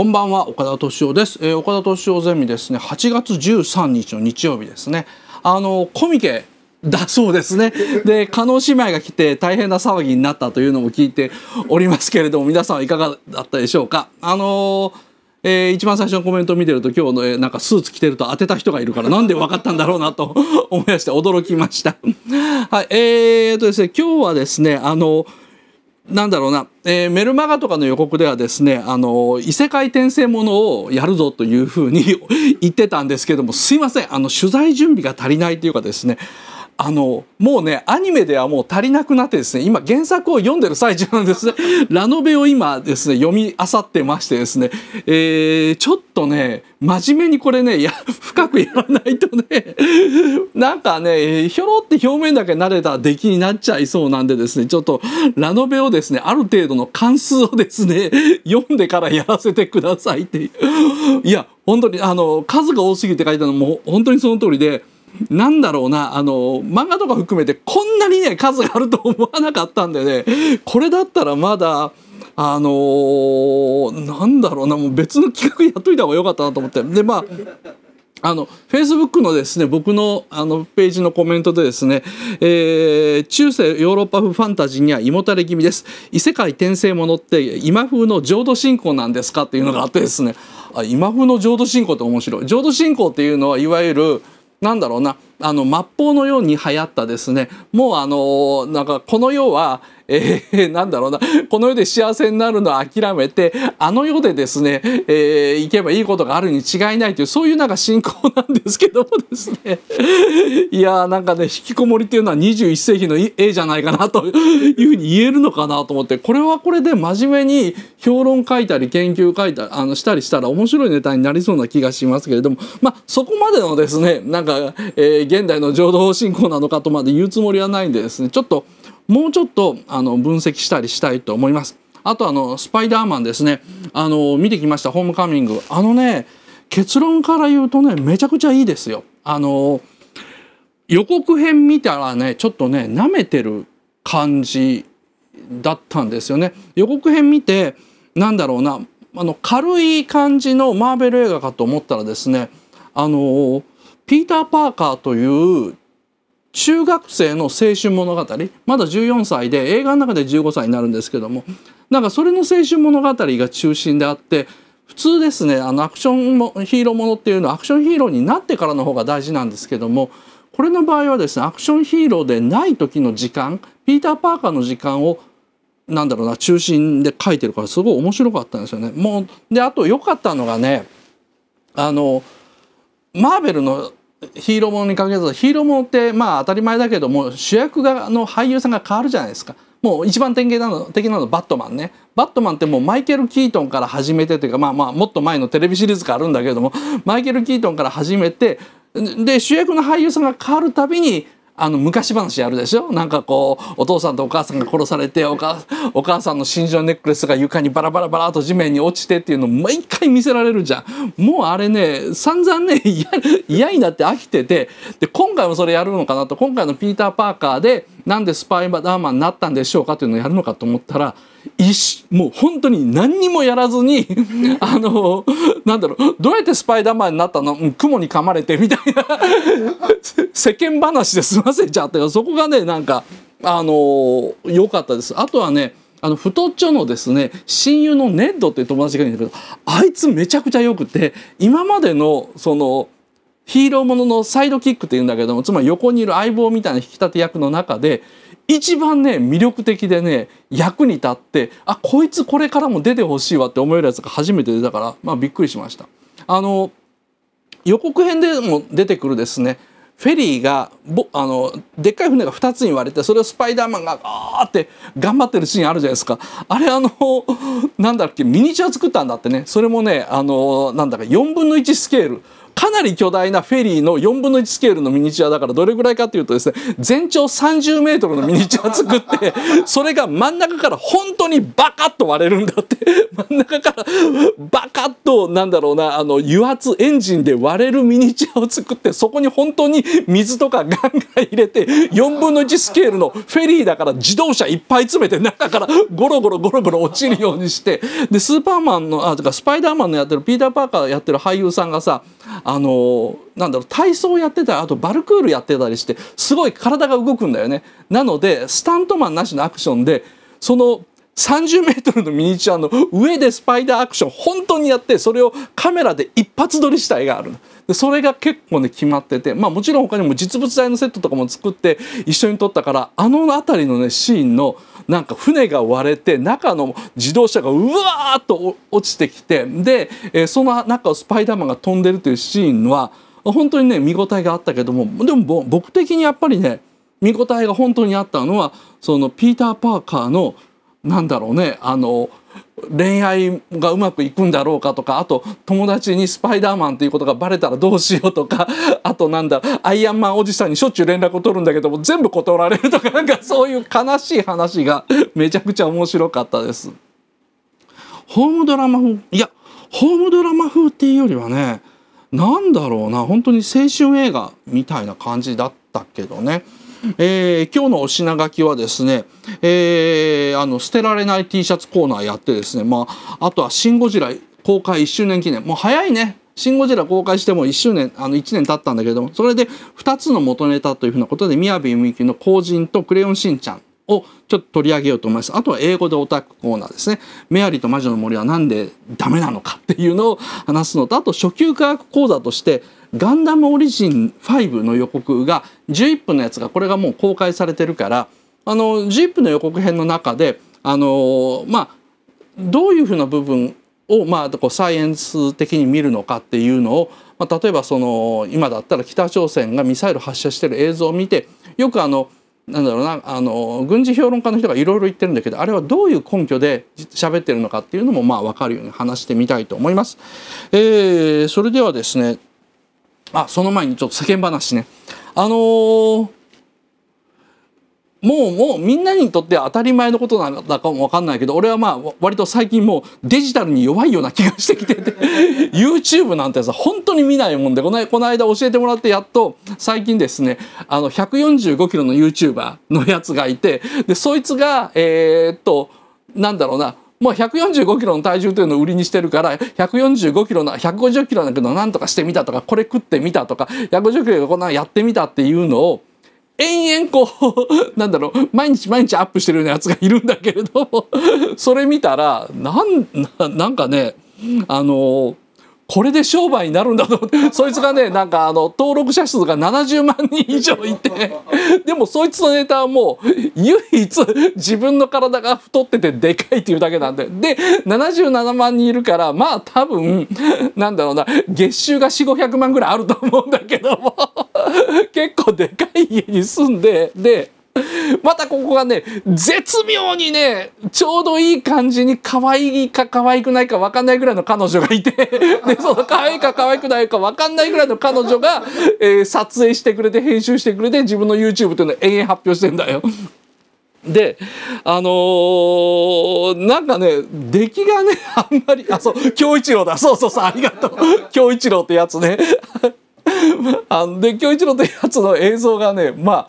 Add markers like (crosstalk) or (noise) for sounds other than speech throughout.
こんばんは岡田敏夫です、えー、岡田敏夫ゼミですね8月13日の日曜日ですねあのコミケだそうですね。(laughs) で、加納姉妹が来て大変な騒ぎになったというのも聞いておりますけれども、皆さんはいかがだったでしょうか。あのえー、一番最初のコメントを見てると今日の、えー、なんかスーツ着てると当てた人がいるからなんで分かったんだろうなと (laughs) 思いまして驚きました。はい、えー、とですね今日はですねあのなんだろうな、えー、メルマガとかの予告ではですね、あの、異世界転生ものをやるぞというふうに (laughs) 言ってたんですけども、すいません、あの、取材準備が足りないというかですね、あのもうねアニメではもう足りなくなってですね今原作を読んでる最中なんですね (laughs) ラノベを今ですね読みあさってましてですね、えー、ちょっとね真面目にこれねや深くやらないとねなんかねひょろって表面だけ慣れた出来になっちゃいそうなんでですねちょっとラノベをですねある程度の関数をですね読んでからやらせてくださいっていういや本当にあの数が多すぎて書いたのも本当にその通りで。なんだろうな、あの、漫画とか含めてこんなにね、数があると思わなかったんでね、これだったらまだ、あのー、なんだろうな、もう別の企画やっといた方が良かったなと思って。で、まあ、あの、Facebook のですね、僕のあのページのコメントでですね、えー、中世ヨーロッパ風ファンタジーには胃もたれ気味です。異世界転生ものって今風の浄土信仰なんですかっていうのがあってですね、あ今風の浄土信仰って面白い。浄土信仰っていうのはいわゆる、なんだろうなあの末法のように流行ったですねもうあのなんかこの世はえー、(laughs) なんだろうなこの世で幸せになるのを諦めてあの世でですね、えー、行けばいいことがあるに違いないというそういうなんか信仰なんですけどもですね (laughs) いやーなんかね引きこもりっていうのは21世紀の絵じゃないかなというふうに言えるのかなと思ってこれはこれで真面目に評論書いたり研究書いたりあのしたりしたら面白いネタになりそうな気がしますけれどもまあそこまでのですねなんか、えー、現代の浄土方信仰なのかとまで言うつもりはないんでですねちょっともうちょっとあの分析したりしたいと思います。あとあのスパイダーマンですねあの見てきましたホームカミングあのね結論から言うとねめちゃくちゃいいですよ。あの予告編見たらねちょっとね舐めてる感じだったんですよね。予告編見てなんだろうなあの軽い感じのマーベル映画かと思ったらですねあのピーター・パーカーという中学生の青春物語まだ14歳で映画の中で15歳になるんですけどもなんかそれの青春物語が中心であって普通ですねあのアクションもヒーローものっていうのはアクションヒーローになってからの方が大事なんですけどもこれの場合はですねアクションヒーローでない時の時間ピーター・パーカーの時間をなんだろうな中心で書いてるからすごい面白かったんですよね。もうであと良かったのがねあのマーベルのヒーローものに限らずヒーローものってまあ当たり前だけども主役がの俳優さんが変わるじゃないですか。もう一番典型なの的なのバットマンねバットマンってもうマイケル・キートンから始めてというかまあまあもっと前のテレビシリーズがあるんだけれどもマイケル・キートンから始めてで主役の俳優さんが変わるたびにあの昔話あるでしょなんかこうお父さんとお母さんが殺されてお母さんの心情ネックレスが床にバラバラバラと地面に落ちてっていうのを毎回見せられるじゃんもうあれね散々ね嫌になって飽きててで今回もそれやるのかなと今回の「ピーター・パーカーで」なんでスパイダーマンになったんでしょうかというのをやるのかと思ったらもう本当に何にもやらずに (laughs) あのなんだろうどうやってスパイダーマンになったの、うん、雲に噛まれてみたいな (laughs) 世間話で済ませちゃったそこがねなんかあの良かったです。あとはねあの太っちょのですね親友のネッドっていう友達がいるんだけどあいつめちゃくちゃよくて今までのそのヒーローもののサイドキックっていうんだけどもつまり横にいる相棒みたいな引き立て役の中で一番ね魅力的でね役に立ってあこいつこれからも出てほしいわって思えるやつが初めて出たから、まあ、びっくりしました。あの予告編でも出てくるですねフェリーがあのでっかい船が2つに割れてそれをスパイダーマンがあーって頑張ってるシーンあるじゃないですかあれあのなんだっけミニチュア作ったんだってねそれもねあのなんだか4分の1スケールかなり巨大なフェリーの4分の1スケールのミニチュアだからどれぐらいかというとですね全長30メートルのミニチュア作ってそれが真ん中から本当にバカッと割れるんだって真ん中からバカッとなんだろうなあの油圧エンジンで割れるミニチュアを作ってそこに本当に水とかガンガン入れて4分の1スケールのフェリーだから自動車いっぱい詰めて中からゴロゴロゴロゴロ落ちるようにしてでスーパーマンのあとかスパイダーマンのやってるピーター・パーカーやってる俳優さんがさあのなんだろう体操やってたりあとバルクールやってたりしてすごい体が動くんだよね。なのでスタントマンなしのアクションでその30メートルのミニチュアの上でスパイダーアクション本当にやってそれをカメラで一発撮りした絵があるでそれが結構ね決まっててまあもちろん他にも実物大のセットとかも作って一緒に撮ったからあの辺りのねシーンのなんか船が割れて中の自動車がうわーっと落ちてきてで、えその中をスパイダーマンが飛んでるというシーンは本当にね見応えがあったけどもでも僕的にやっぱりね見応えが本当にあったのはそのピーター・パーカーのなんだろうねあの恋愛がうまくいくんだろうかとかあと友達にスパイダーマンっていうことがバレたらどうしようとか (laughs) あとなんだアイアンマンおじさんにしょっちゅう連絡を取るんだけども全部断られるとかなんかそういう悲しい話がめちゃくちゃ面白かったです。ホームドラマ風いやホームドラマ風っていうよりはねなんだろうな本当に青春映画みたいな感じだったけどね。えー、今日のお品書きはですね、えー、あの捨てられない T シャツコーナーやってですね、まあ、あとは「シン・ゴジラ」公開1周年記念もう早いね「シン・ゴジラ」公開しても1周年あの1年経ったんだけれどもそれで2つの元ネタというふうなことで宮部みゆきの「後人」と「クレヨンしんちゃん」をちょっと取り上げようと思います。あとは英語でオタクコーナーですね。メアリーと魔女の森は何でダメなのかっていうのを話すのと、あと初級科学講座として、ガンダムオリジン5の予告が11分のやつがこれがもう公開されてるからあの11分の予告編の中であのまあどういうふうな部分を、まあ、こうサイエンス的に見るのかっていうのを、まあ、例えばその今だったら北朝鮮がミサイル発射してる映像を見てよくあのなんだろうなあの軍事評論家の人がいろいろ言ってるんだけどあれはどういう根拠で喋ってるのかっていうのもまあ分かるように話してみたいと思います。えー、それではですねあ、その前にちょっと世間話ね。あのー、もうもうみんなにとっては当たり前のことなんだかもわかんないけど俺はまあ割と最近もうデジタルに弱いような気がしてきてて (laughs) YouTube なんてさ本当に見ないもんでこのこの間教えてもらってやっと最近ですねあの145キロの YouTuber のやつがいてでそいつがえー、っとなんだろうなもう145キロの体重というのを売りにしてるから145キロの150キロだけどなんとかしてみたとかこれ食ってみたとか150キロがこんなやってみたっていうのを延々こう (laughs) なんだろう毎日毎日アップしてるようなやつがいるんだけれどそれ見たらなんなんかねあのーこれで商売になるんだと思ってそいつがねなんかあの登録者数が70万人以上いて (laughs) でもそいつのネタはもう唯一自分の体が太っててでかいっていうだけなんでで77万人いるからまあ多分なんだろうな月収が4500万ぐらいあると思うんだけども (laughs) 結構でかい家に住んでで (laughs) またここがね絶妙にねちょうどいい感じに可愛いか可愛くないか分かんないぐらいの彼女がいて (laughs) でその可愛いか可愛くないか分かんないぐらいの彼女が、えー、撮影してくれて編集してくれて自分の YouTube っていうのを延々発表してんだよ。(laughs) であのー、なんかね出来がねあんまりあそう京一郎だそうそうそうありがとう京一郎ってやつね。あで京一郎ってやつの映像がねまあ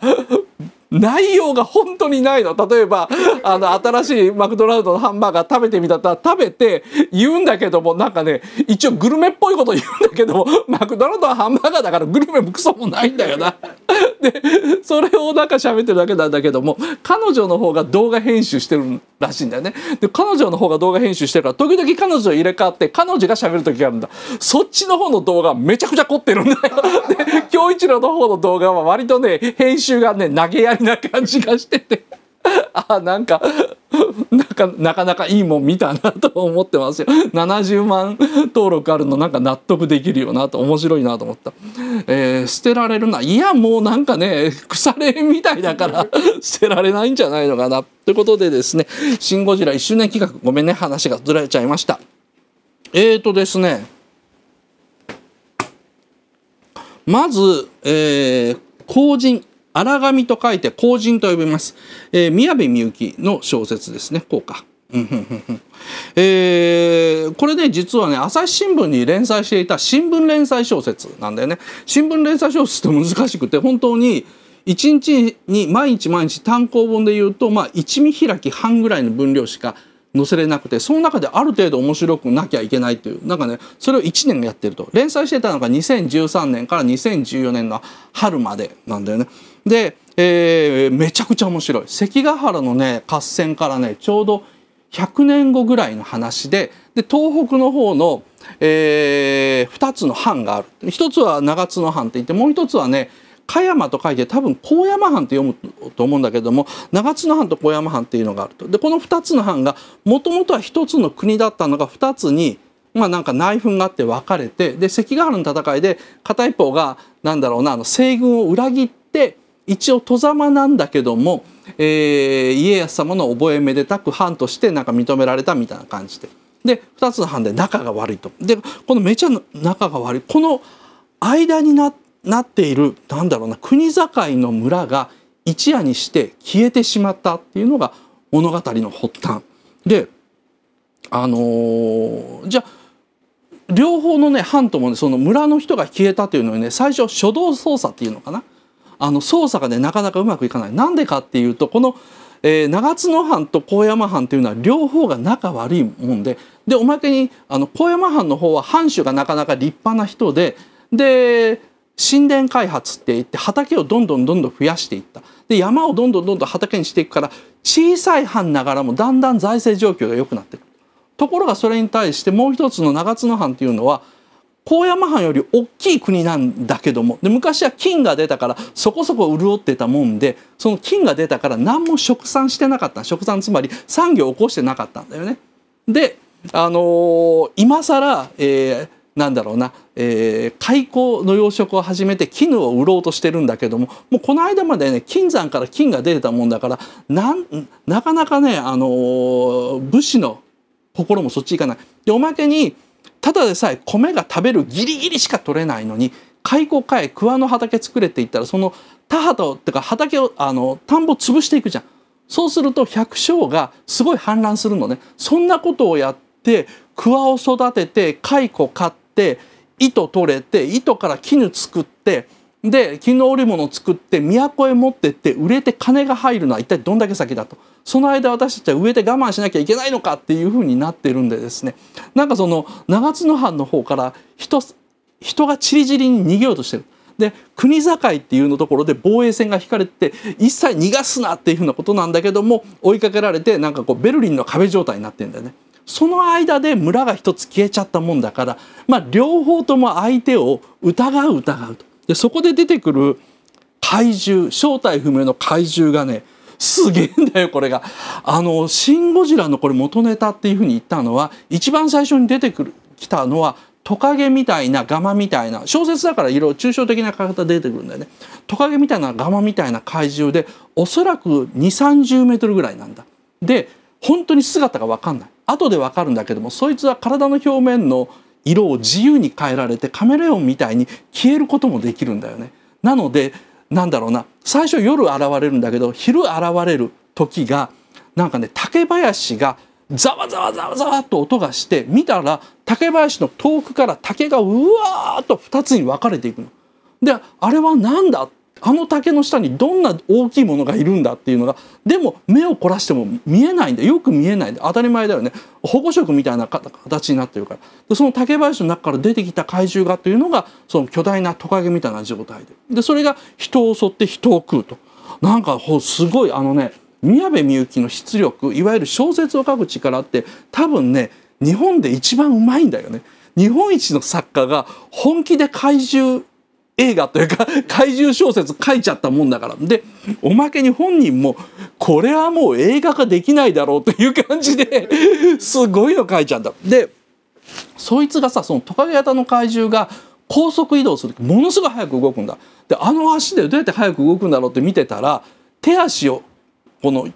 内容が本当にないの例えばあの新しいマクドナルドのハンバーガー食べてみたら食べて言うんだけどもなんかね一応グルメっぽいこと言うんだけども (laughs) マクドナルドはハンバーガーだからグルメもクソもないんだよな。でそれをなんか喋ってるだけなんだけども彼女の方が動画編集してるらしいんだよね。で彼女の方が動画編集してるから時々彼女入れ替わって彼女が喋る時があるんだ。そっちの方の動画めちゃくちゃ凝ってるんだよ。で京一郎の方の動画は割とね編集がね投げやりな感じがしてて (laughs) あなんかなかなかいいもん見たなと思ってますよ70万登録あるのなんか納得できるよなと面白いなと思った、えー、捨てられるないやもうなんかね腐れみたいだから (laughs) 捨てられないんじゃないのかなということでですね「シン・ゴジラ」1周年企画ごめんね話がずれちゃいましたえーとですねまず、えー、後人荒神と書いて荒人と呼びます。えー、宮部みゆきの小説ですね。こうか。えー、これね実はね朝日新聞に連載していた新聞連載小説なんだよね新聞連載小説って難しくて本当に一日に毎日毎日単行本で言うと、まあ、1見開き半ぐらいの分量しか載せれなくてその中である程度面白くなきゃいけないというなんかねそれを1年やってると連載してたのが2013年から2014年の春までなんだよね。で、えー、めちゃくちゃ面白い関ヶ原のね合戦からねちょうど100年後ぐらいの話でで東北の方の、えー、2つの藩がある一つは長津の藩って言ってもう一つはね加山と書いて多分高山藩って読むと思うんだけども長津の藩と高山藩っていうのがあると。でこの2つの藩がもともとは1つの国だったのが2つにまあなんか内紛があって分かれてで関ヶ原の戦いで片一方がんだろうなあの西軍を裏切って一応外様なんだけども、えー、家康様の覚えめでたく藩としてなんか認められたみたいな感じで。で2つの藩で仲が悪いと。でこのめちゃ仲が悪いこの間になっているなんだろうな国境の村が一夜にして消えてしまったっていうのが物語の発端。であのー、じゃあ両方のね藩ともねその村の人が消えたというのにね最初初動捜査っていうのかなあの操作がねなかなかうまくいかない。なんでかっていうとこのえー、長津藩と高山藩というのは両方が仲悪いもんででおまけにあの高山藩の方は藩主がなかなか立派な人でで神殿開発って言って畑をどんどんどんどん増やしていったで山をどんどんどんどん畑にしていくから小さい藩ながらもだんだん財政状況が良くなってくるところがそれに対してもう一つの長津の藩というのは高山藩より大きい国なんだけどもで昔は金が出たからそこそこ潤ってたもんでその金が出たから何も食産してなかった食産つまり産業を起こしてなかったんだよね。で、あのー、今更、えー、なんだろうな、えー、開口の養殖を始めて絹を売ろうとしてるんだけどももうこの間までね金山から金が出てたもんだからなんなかなかね、あのー、武士の心もそっち行かない。でおまけにただでさえ米が食べるギリギリしか取れないのに開口かえ桑の畑作れって言ったらその田畑をってか畑をあの田んぼ潰していくじゃん。そうすると百姓がすごい氾濫するのね。そんなことをやって桑を育てて蚕買って糸取れて糸から絹作って。で絹織物を作って都へ持ってって売れて金が入るのは一体どんだけ先だとその間私たちは上で我慢しなきゃいけないのかっていうふうになってるんでですねなんかその長津の藩の方から人人がちりぢりに逃げようとしてる。で国境っていうのところで防衛線が引かれて一切逃がすなっていうふうなことなんだけども追いかけられてなんかこうベルリンの壁状態になってるんだよね。その間で村が一つ消えちゃったもんだから、まあ、両方とも相手を疑う疑うと。でそこで出てくる怪獣正体不明の怪獣がねすげえんだよこれが。あの「シン・ゴジラ」のこれ元ネタっていうふうに言ったのは一番最初に出てくる来たのはトカゲみたいなガマみたいな小説だからいろいろ抽象的な方出てくるんだよねトカゲみたいなガマみたいな怪獣でおそらく2 3 0ルぐらいなんだ。で本当に姿が分かんない後で分かるんだけどもそいつは体の表面の色を自由に変えられてカメレオンみたいに消えることもできるんだよね。なのでなんだろうな最初夜現れるんだけど昼現れる時がなんかね竹林がざわざわざわざわと音がして見たら竹林の遠くから竹がうわーっと2つに分かれていくの。であれは何だっあの竹の下にどんな大きいものがいるんだっていうのがでも目を凝らしても見えないんでよく見えないんで当たり前だよね保護色みたいな形になってるからでその竹林の中から出てきた怪獣がというのがその巨大なトカゲみたいな状態ででそれが人を襲って人を食うとなんかすごいあのね宮部みゆきの出力いわゆる小説を書く力って多分ね日本で一番うまいんだよね。日本一の作家が本気で怪獣映画というか怪獣小説書いちゃったもんだからでおまけに本人もこれはもう映画化できないだろうという感じですごいの書いちゃった。でそいつがさそのトカゲ型の怪獣が高速移動するものすごい速く動くんだ。であの足でどうやって速く動くんだろうって見てたら手足をこの引っ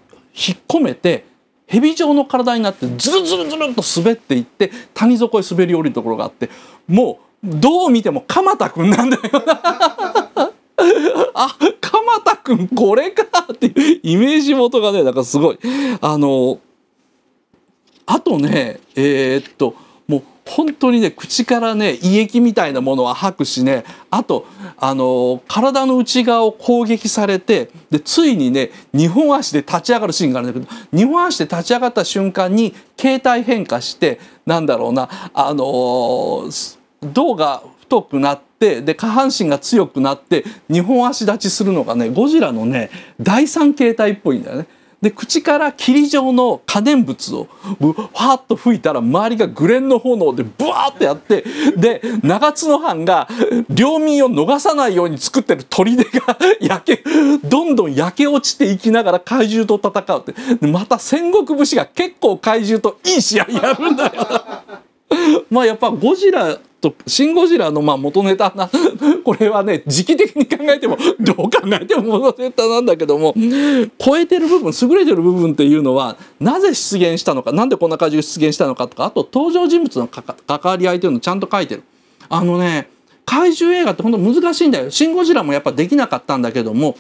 込めて蛇状の体になってズルズルズルっと滑っていって谷底へ滑り降りるところがあってもうどう見ても鎌田くんなんだよ (laughs) あ鎌田くんこれかっていうイメージ元がねだからすごいあのあとねえー、っともう本当にね口からね胃液みたいなものは吐くしねあとあの体の内側を攻撃されてでついにね2本足で立ち上がるシーンがあるんだけど2本足で立ち上がった瞬間に形態変化してなんだろうなあのー胴が太くなってで下半身が強くなって2本足立ちするのがねゴジラのね第三形態っぽいんだよね。で口から霧状の可燃物をファッと吹いたら周りがグレンの炎でブワーってやってで長津の藩が領民を逃さないように作ってる砦が (laughs) 焼けどんどん焼け落ちていきながら怪獣と戦うってまた戦国武士が結構怪獣といい試合やるんだよ。(laughs) まあやっぱゴジラと「シン・ゴジラ」のまあ元ネタな (laughs) これはね時期的に考えても (laughs) どう考えても元ネタなんだけども超えてる部分優れてる部分っていうのはなぜ出現したのかなんでこんな感じで出現したのかとかあと登場人物の関わり合いというのをちゃんと書いてる。あのね怪獣映画って本当難しいんだよ。シン・ゴジラもやっぱできなかったんだけども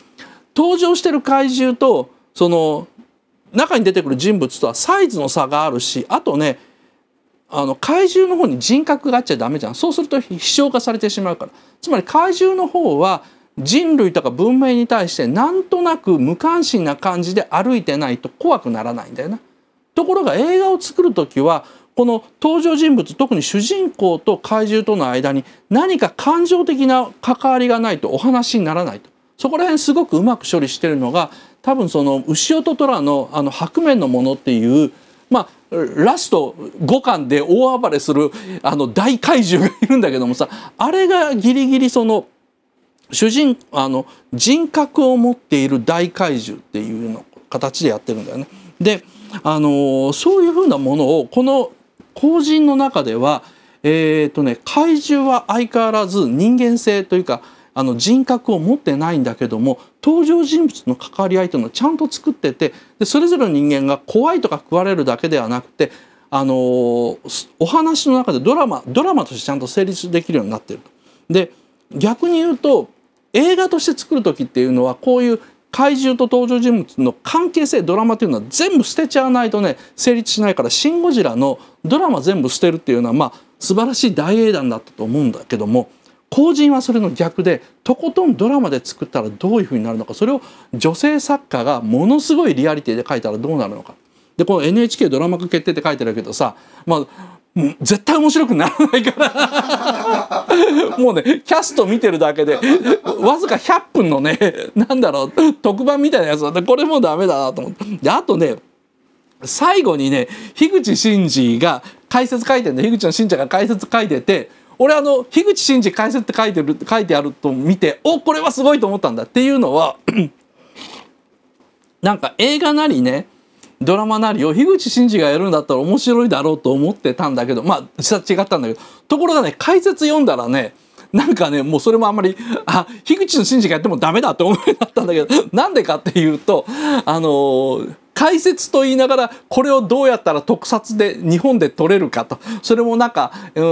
登場してる怪獣とその中に出てくる人物とはサイズの差があるしあとねあの怪獣の方に人格があっちゃダメじゃんそうすると飛翔化されてしまうからつまり怪獣の方は人類とか文明に対してなんとなく無関心な感じで歩いてないと怖くならないんだよな、ところが映画を作る時はこの登場人物特に主人公と怪獣との間に何か感情的な関わりがないとお話にならないとそこら辺すごくうまく処理してるのが多分その「牛音虎の」あの白面のものっていうまあ、ラスト5巻で大暴れするあの大怪獣がいるんだけどもさあれがギリギリその主人あの人格を持っている大怪獣っていうの形でやってるんだよね。であのそういうふうなものをこの後人の中ではえっ、ー、とね怪獣は相変わらず人間性というかあの人格を持ってないんだけども登場人物の関わり合いというのをちゃんと作っててでそれぞれの人間が怖いとか食われるだけではなくてあのー、お話の中でドラマドラマとしてちゃんと成立できるようになってるで逆に言うと映画として作る時っていうのはこういう怪獣と登場人物の関係性ドラマというのは全部捨てちゃわないとね成立しないから「シン・ゴジラ」のドラマ全部捨てるっていうのはまあ素晴らしい大英断だったと思うんだけども法人はそれの逆でとことんドラマで作ったらどういうふうになるのかそれを女性作家がものすごいリアリティで書いたらどうなるのか。でこの NHK ドラマ化決定って書いてるけどさ、まあ、もう絶対面白くならないから (laughs) もうねキャスト見てるだけでわずか100分のねなんだろう特番みたいなやつだこれもうダメだなと思ってであとね最後にね樋口真嗣が解説書いてんで樋口の信者が解説書いてて俺あの樋口真嗣解説って書いてる書いてあると見ておこれはすごいと思ったんだっていうのは (clears throat) なんか映画なりねドラマなりを樋口真嗣がやるんだったら面白いだろうと思ってたんだけどまあ実は違ったんだけどところがね解説読んだらねなんかねもうそれもあんまりあ樋口真嗣がやってもダメだって思いだったんだけどなんでかっていうとあのー解説と言いながらこれをどうやったら特撮で日本で撮れるかとそれもなんかうん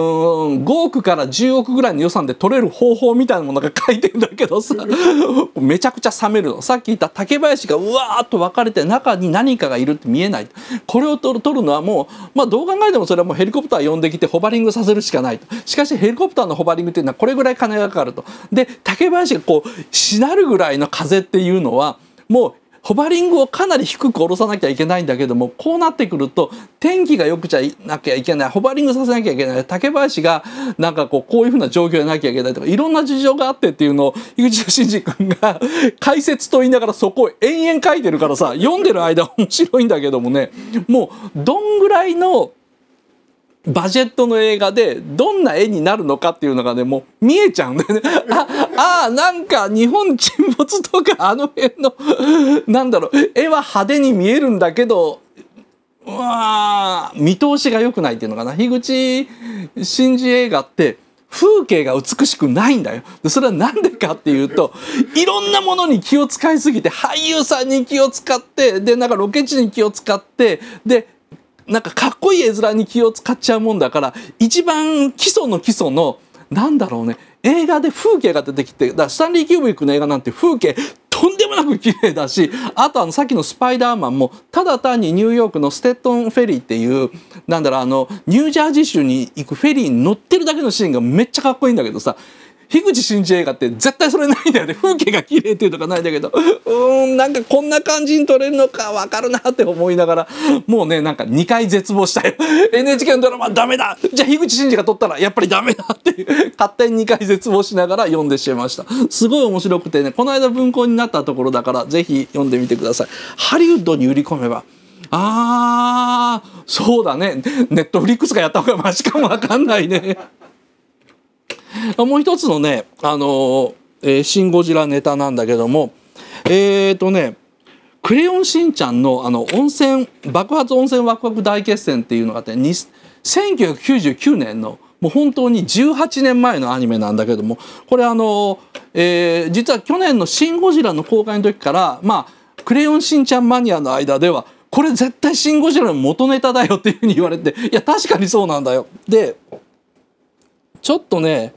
5億から10億ぐらいの予算で撮れる方法みたいなものが書いてんだけどさ (laughs) めちゃくちゃ冷めるのさっき言った竹林がうわーっと分かれて中に何かがいるって見えないこれを撮る撮るのはもう、まあ、どう考えてもそれはもうヘリコプター呼んできてホバリングさせるしかないとしかしヘリコプターのホバリングっていうのはこれぐらい金がかかると。で竹林がこうしなるぐらいの風っていうのはもうホバリングをかなり低く下ろさなきゃいけないんだけどもこうなってくると天気が良くちゃいなきゃいけないホバリングさせなきゃいけない竹林がなんかこうこういうふうな状況でなきゃいけないとかいろんな事情があってっていうのを井口俊二君が解説と言いながらそこを延々書いてるからさ読んでる間面白いんだけどもねもうどんぐらいのバジェットの映画でどんな絵になるのかっていうのがねもう見えちゃうんだよねああなんか日本沈没とかあの辺のなんだろう絵は派手に見えるんだけどうわ見通しが良くないっていうのかな樋口真嗣映画って風景が美しくないんだよそれはなんでかっていうといろんなものに気を使いすぎて俳優さんに気を使ってでなんかロケ地に気を使ってでなんかかっこいい絵面に気を使っちゃうもんだから一番基礎の基礎のなんだろうね映画で風景が出てきてだスタンリー・キューブリックの映画なんて風景とんでもなく綺麗だしあとあのさっきの「スパイダーマン」もただ単にニューヨークのステットンフェリーっていうなんだろうあのニュージャージー州に行くフェリーに乗ってるだけのシーンがめっちゃかっこいいんだけどさ樋口真嗣映画って絶対それないんだよね風景が綺麗っていうのがないんだけどうんなんかこんな感じに撮れるのかわかるなって思いながらもうねなんか2回絶望したよ NHK のドラマダメだじゃあ樋口真嗣が撮ったらやっぱりダメだって勝手に2回絶望しながら読んでしまいましたすごい面白くてねこの間文庫になったところだから是非読んでみてくださいハリウッドに売り込めばあーそうだねネットフリックスがやった方がマシかもわかんないねもう一つのね、あのえー、シン・ゴジラネタなんだけども、えっ、ー、とね、クレヨンしんちゃんのあの温泉爆発温泉ワクワク大決戦っていうのがあって1999年のもう本当に18年前のアニメなんだけどもこれあの、えー、実は去年の「シン・ゴジラ」の公開の時からまあクレヨンしんちゃんマニアの間ではこれ絶対「シン・ゴジラ」の元ネタだよっていうふうに言われていや確かにそうなんだよ。でちょっとね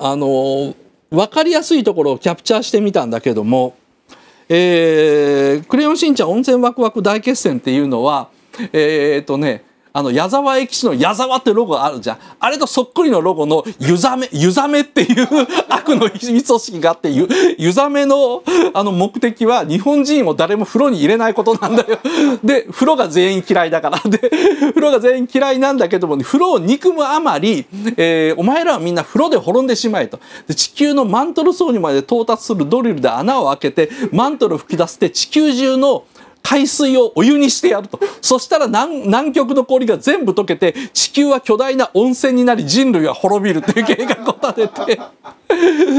あの分かりやすいところをキャプチャーしてみたんだけども「えー、クレヨンしんちゃん温泉ワクワク大決戦」っていうのはえー、っとねあの、矢沢駅士の矢沢ってロゴあるじゃん。あれとそっくりのロゴの湯ざめ、湯ざめっていう (laughs) 悪の組織があって、ゆ、湯ざめの、あの、目的は日本人を誰も風呂に入れないことなんだよ。で、風呂が全員嫌いだから。で、風呂が全員嫌いなんだけども、ね、風呂を憎むあまり、えー、お前らはみんな風呂で滅んでしまえと。で地球のマントル層にまで到達するドリルで穴を開けて、マントルを吹き出して地球中の海水をお湯にしてやるとそしたら南南極の氷が全部溶けて地球は巨大な温泉になり人類は滅びるという計画を立て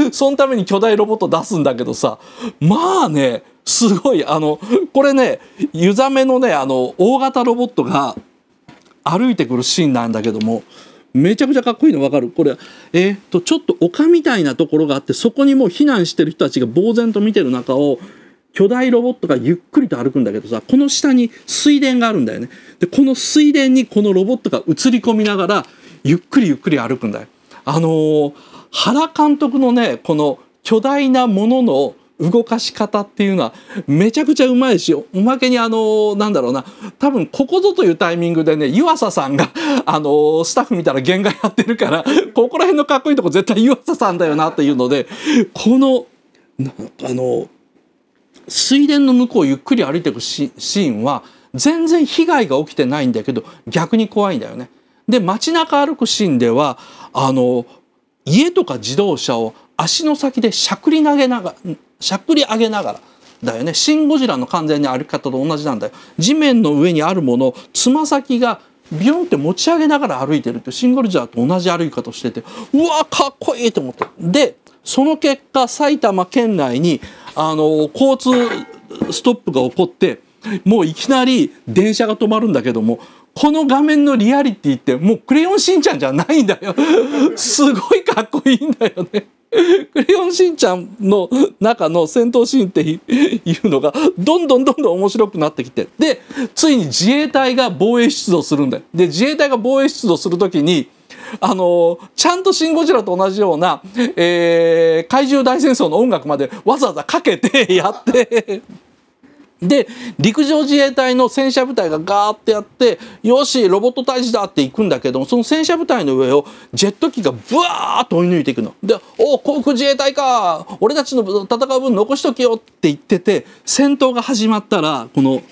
てそのために巨大ロボット出すんだけどさまあねすごいあのこれね湯ざめのねあの大型ロボットが歩いてくるシーンなんだけどもめちゃくちゃかっこいいの分かるこれえっ、とちょっと丘みたいなところがあってそこにもう避難してる人たちが呆然と見てる中を巨大ロボットがゆっくりと歩くんだけどさこの下に水田があるんだよねでこの水田にこのロボットが映り込みながらゆっくりゆっくり歩くんだよあのー、原監督のねこの巨大なものの動かし方っていうのはめちゃくちゃうまいしおまけにあのー、なんだろうな多分ここぞというタイミングでね湯浅さんがあのー、スタッフ見たら限界やってるからここら辺のかっこいいとこ絶対湯浅さんだよなっていうのでこのあの水田の向こうをゆっくり歩いていくシーンは全然被害が起きてないんだけど逆に怖いんだよね。で街中歩くシーンではあの家とか自動車を足の先でしゃくり投げながしゃくり上げながらだよねシン・ゴジラの完全に歩き方と同じなんだよ地面の上にあるものをつま先がビヨンって持ち上げながら歩いてるってシン・ゴジラと同じ歩き方しててうわかっこいいと思ってでその結果埼玉県内にあの交通ストップが起こってもういきなり電車が止まるんだけどもこの画面のリアリティってもうクレヨンしんちゃんじゃないんだよ (laughs) すごいかっこいいんだよねクレヨンしんちゃんの中の戦闘シーンっていうのがどんどんどんどん面白くなってきてでついに自衛隊が防衛出動するんだよ。で自衛隊が防衛出動するきにあのちゃんと「シン・ゴジラ」と同じような、えー、怪獣大戦争の音楽までわざわざかけて (laughs) やってで陸上自衛隊の戦車部隊がガーってやってよしロボット退治だって行くんだけどもその戦車部隊の上をジェット機がブワーッと追い抜いていくの。で「おお航空自衛隊か俺たちの戦う分残しときよ」って言ってて戦闘が始まったらこの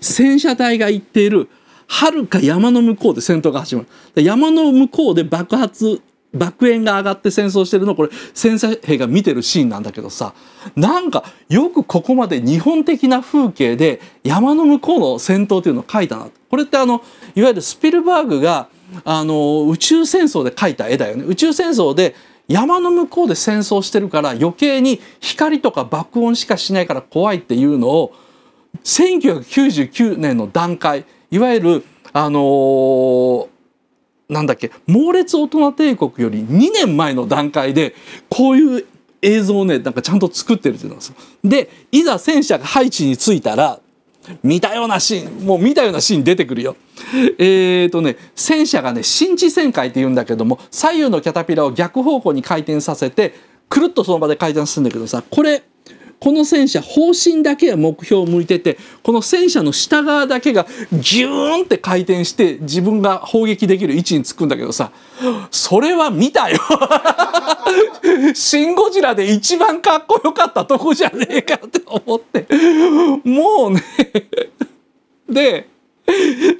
戦車隊が行っているはるか山の向こうで戦闘が始まる山の向こうで爆発爆炎が上がって戦争してるのこれ戦車兵が見てるシーンなんだけどさなんかよくここまで日本的な風景で山の向こうの戦闘っていうのを描いたなこれってあのいわゆるスピルバーグがあの宇宙戦争で描いた絵だよね宇宙戦争で山の向こうで戦争してるから余計に光とか爆音しかしないから怖いっていうのを1999年の段階いわゆるあのー、なんだっけ猛烈大人帝国より2年前の段階でこういう映像をねなんかちゃんと作ってるって言うんですよ。でいざ戦車がハイチに着いたら見たようなシーンもう見たようなシーン出てくるよ。えーとね戦車がね新地旋回って言うんだけども左右のキャタピラを逆方向に回転させてくるっとその場で回転するんだけどさこれこの戦車方針だけは目標を向いててこの戦車の下側だけがギューンって回転して自分が砲撃できる位置につくんだけどさそれは見たよシン・ゴジラで一番かっこよかったとこじゃねえかって思ってもうねで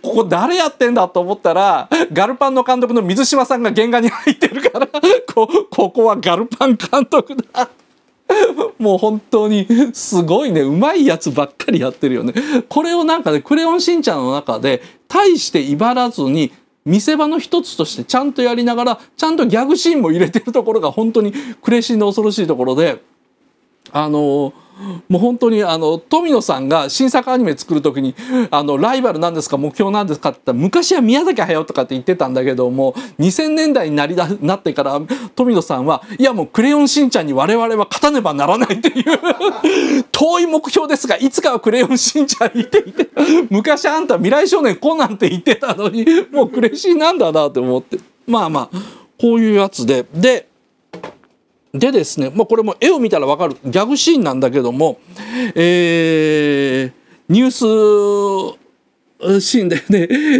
ここ誰やってんだと思ったらガルパンの監督の水島さんが原画に入ってるからこここはガルパン監督だ (laughs) もう本当にすごいねうまいやつばっかりやってるよねこれをなんかね「クレヨンしんちゃん」の中で大して威張らずに見せ場の一つとしてちゃんとやりながらちゃんとギャグシーンも入れてるところが本当にクレシンの恐ろしいところであのーもう本当にあの富野さんが新作アニメ作る時にあのライバルなんですか目標なんですかって昔は宮崎駿とかって言ってたんだけども2000年代になりだなってから富野さんはいやもう「クレヨンしんちゃん」に我々は勝たねばならないっていう遠い目標ですがいつかは「クレヨンしんちゃん」にっていて昔あんた未来少年コなンって言ってたのにもうクレいなんだなって思ってまあまあこういうやつでででですね、まあ、これも絵を見たら分かるギャグシーンなんだけども、えー、ニュースシーンでね、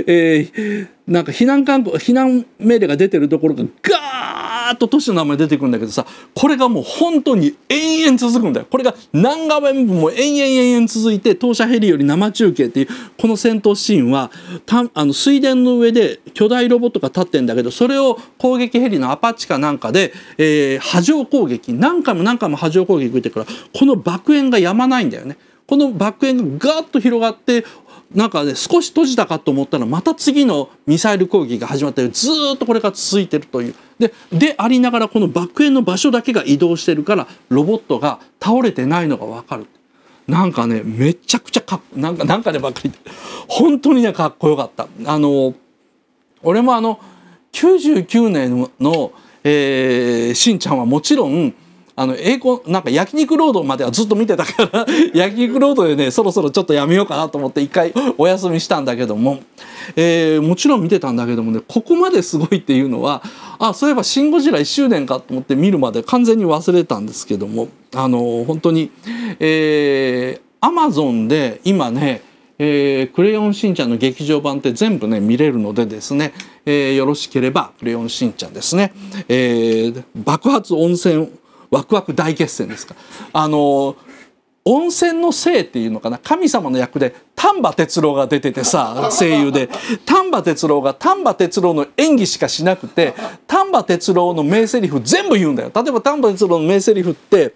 えーなんか避難勧告避難命令が出てるところがガーッと都市の名前出てくるんだけどさこれがもう本当に延々続くんだよこれが何画面分も延々延々続いて当社ヘリより生中継っていうこの戦闘シーンはたあの水田の上で巨大ロボットが立ってんだけどそれを攻撃ヘリのアパッチかなんかで、えー、波状攻撃何回も何回も波状攻撃受けてからこの爆炎がやまないんだよね。この爆炎がガーッと広がってなんかね少し閉じたかと思ったらまた次のミサイル攻撃が始まったずっとこれが続いてるというででありながらこの爆炎の場所だけが移動してるからロボットが倒れてないのが分かるなんかねめちゃくちゃかっなんかなんかねばっかり本当にねかっこよかったあの俺もあの99年の、えー、しんちゃんはもちろんあの栄光なんか焼肉ロードまではずっと見てたから (laughs) 焼肉ロードでねそろそろちょっとやめようかなと思って一回お休みしたんだけども、えー、もちろん見てたんだけどもねここまですごいっていうのはあそういえば「シン・ゴジラ」1周年かと思って見るまで完全に忘れたんですけどもあの本当にえー、アマゾンで今ねえー、クレヨンしんちゃんの劇場版って全部ね見れるのでですね、えー、よろしければクレヨンしんちゃんですね、えー、爆発温泉ワクワク大決戦ですか。あの温泉の聖っていうのかな神様の役で丹波哲郎が出ててさ声優で丹波哲郎が丹波哲郎の演技しかしなくて丹波哲郎の名台詞全部言うんだよ。例えば丹波哲郎の名台詞って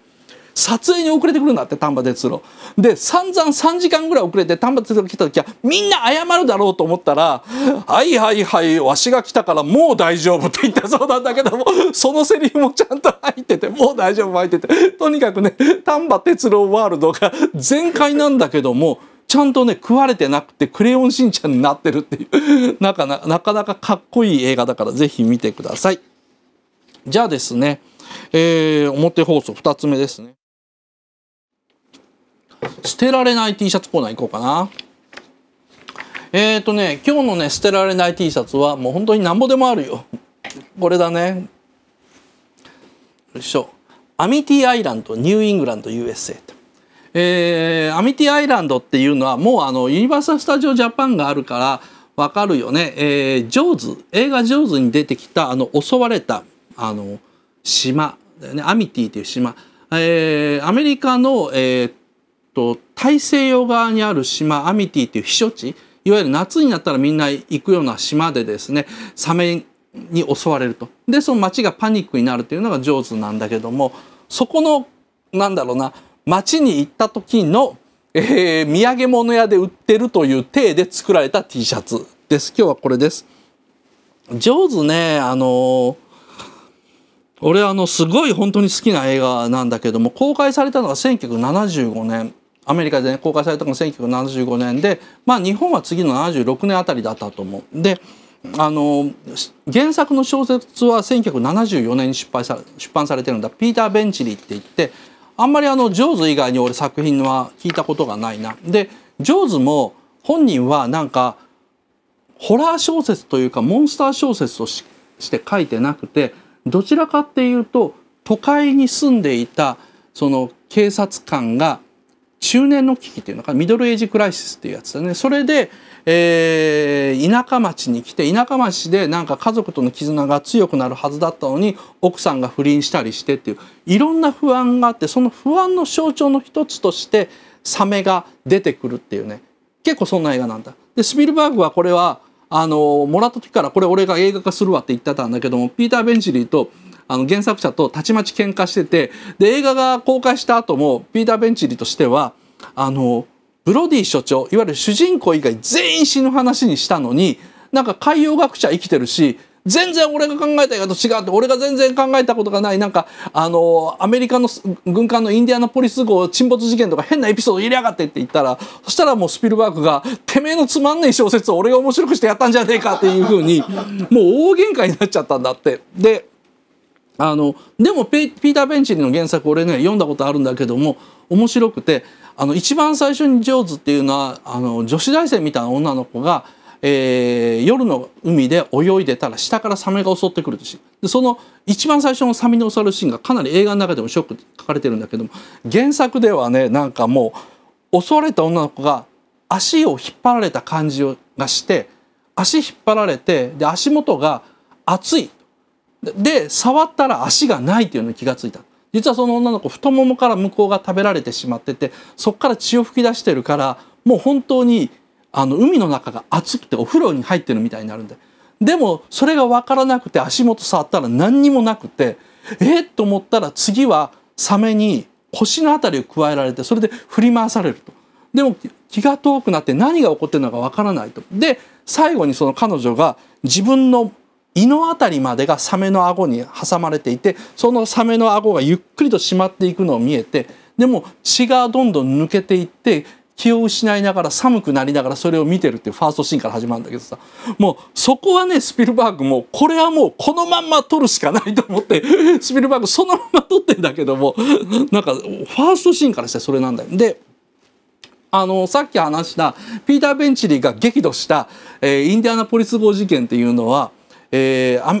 撮影に遅れてくるんだって丹波哲郎で散々3時間ぐらい遅れて丹波哲郎来た時はみんな謝るだろうと思ったら「はいはいはいわしが来たからもう大丈夫」って言ったそうなんだけどもそのセリフもちゃんと入ってて「もう大丈夫」入っててとにかくね丹波哲郎ワールドが (laughs) 全開なんだけども。ちゃんとね食われてなくてクレヨンしんちゃんになってるっていうなかななかなかかっこいい映画だからぜひ見てください。じゃあですね、えー、表放送2つ目ですね。捨てられない T シャツコーナー行こうかな。えっ、ー、とね、今日のね、捨てられない T シャツはもう本当になんぼでもあるよ。これだね。よいしょ。アミティアイランド、ニューイングランド、USA と。えー、アミティアイランドっていうのはもうあの、ユニバーサル・スタジオ・ジャパンがあるから、わかるよね。えー、ジョーズ、映画ジョーズに出てきた、あの、襲われた、あの、島だよね。アミティという島。えー、アメリカの、えー、と大西洋側にある島アミティという避暑地いわゆる夏になったらみんな行くような島でですねサメに襲われるとでその町がパニックになるというのが上手なんだけどもそこのなんだろうな町に行った時の、えー、土産物屋で売ってるという体で作られた T シャツです今日はこれです。上手ねあのー俺あのすごい本当に好きな映画なんだけども公開されたのが1975年アメリカで、ね、公開されたのが1975年で、まあ、日本は次の76年あたりだったと思う。であの原作の小説は1974年に出版さ出版されてるんだピーター・ベンチリーって言ってあんまりあのジョーズ以外に俺作品は聞いたことがないな。でジョーズも本人はなんかホラー小説というかモンスター小説として書いてなくてどちらかっていうと都会に住んでいたその警察官が中年の危機っていうのかミドルエイジクライシスっていうやつだねそれで、えー、田舎町に来て田舎町でなんか家族との絆が強くなるはずだったのに奥さんが不倫したりしてっていういろんな不安があってその不安の象徴の一つとしてサメが出てくるっていうね結構そんな映画なんだ。でスピルバーグはこれはあのもらった時からこれ俺が映画化するわって言ってたんだけどもピーター・ベンジリーとあの原作者とたちまち喧嘩しててで映画が公開した後もピーター・ベンチリとしてはあのブロディ所長いわゆる主人公以外全員死ぬ話にしたのになんか海洋学者生きてるし全然俺が考えた映画と違って俺が全然考えたことがないなんかあのアメリカの軍艦のインディアナポリス号沈没事件とか変なエピソード入れやがってって言ったらそしたらもうスピルバーグが「てめえのつまんねえ小説を俺が面白くしてやったんじゃねえか」っていうふうにもう大喧嘩になっちゃったんだって。であのでもピーター・ベンチリの原作俺ね読んだことあるんだけども面白くてあの一番最初に「ジョーズ」っていうのはあの女子大生みたいな女の子が、えー、夜の海で泳いでたら下からサメが襲ってくるシーンでその一番最初のサメに襲われるシーンがかなり映画の中でもショックって書かれてるんだけども原作ではねなんかもう襲われた女の子が足を引っ張られた感じがして足引っ張られてで足元が熱いで触ったら足がないというのに気がついた実はその女の子太ももから向こうが食べられてしまっててそこから血を噴き出してるからもう本当にあの海の中が熱くてお風呂に入ってるみたいになるんででもそれが分からなくて足元触ったら何にもなくてえっと思ったら次はサメに腰の辺りを加えられてそれで振り回されると。でも気が遠くなって何が起こってるのか分からないと。で最後にその彼女が自分の胃の辺りまでがサメの顎に挟まれていてそのサメの顎がゆっくりとしまっていくのを見えてでも血がどんどん抜けていって気を失いながら寒くなりながらそれを見てるっていうファーストシーンから始まるんだけどさもうそこはねスピルバーグもこれはもうこのまんま撮るしかないと思って (laughs) スピルバーグそのまま撮ってんだけどもなんかファーストシーンからしてそれなんだよ。であのさっき話したピーター・ベンチリーが激怒した、えー、インディアナポリス号事件っていうのはえー、あ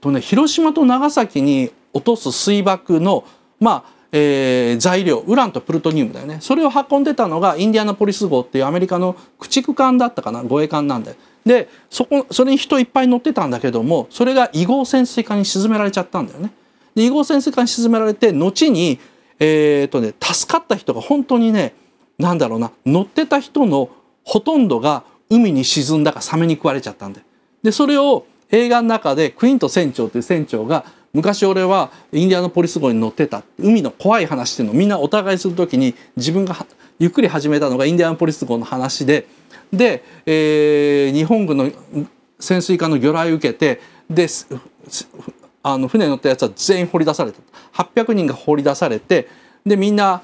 とね広島と長崎に落とす水爆のまあえー、材料ウランとプルトニウムだよねそれを運んでたのがインディアナポリス号っていうアメリカの駆逐艦だったかな護衛艦なんででそこそれに人いっぱい乗ってたんだけどもそれが異号潜水艦に沈められちゃったんだよね。で異号潜水艦に沈められて後に、えー、とね、助かった人が本当にねなんだろうな乗ってた人のほとんどが海に沈んだかサメに食われちゃったんよ。でそれを映画の中でクイント船長という船長が昔俺はインディアナポリス号に乗ってた海の怖い話っていうのをみんなお互いする時に自分がゆっくり始めたのがインディアナポリス号の話でで、えー、日本軍の潜水艦の魚雷受けてであの船に乗ったやつは全員掘り出された800人が掘り出されてでみんな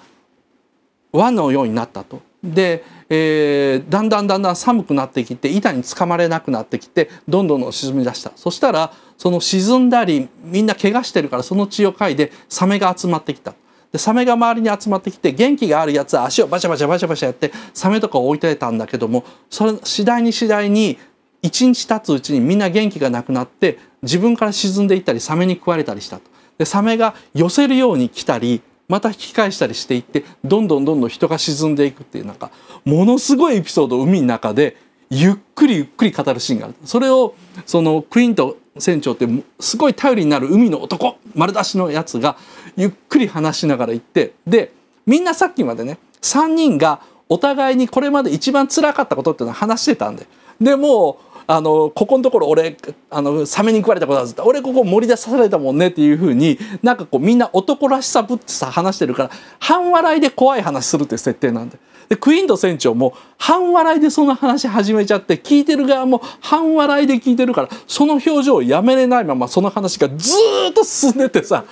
輪のようになったと。で、えー、だんだんだんだん寒くなってきて板につかまれなくなってきてどんどん沈み出したそしたらその沈んだりみんな怪我してるからその血を嗅いでサメが集まってきたでサメが周りに集まってきて元気があるやつは足をバシャバシャバシャバシャやってサメとかを置いてたんだけどもそれ次第に次第に1日経つうちにみんな元気がなくなって自分から沈んでいったりサメに食われたりしたと。でサメが寄せるように来たりまた引き返したりしていってどんどんどんどん人が沈んでいくっていうなんかものすごいエピソードを海の中でゆっくりゆっくり語るシーンがあるそれをそのクイント船長ってすごい頼りになる海の男丸出しのやつがゆっくり話しながら行ってでみんなさっきまでね3人がお互いにこれまで一番辛かったことっていうのは話してたんででもうあのここのところ俺あのサメに食われたことあるって俺ここ盛り出されたもんねっていうふうになんかこうみんな男らしさぶってさ話してるから半笑いで怖い話するって設定なんで。でクイーンと船長も半笑いでその話始めちゃって聞いてる側も半笑いで聞いてるからその表情をやめれないままその話がずっと進んでてさ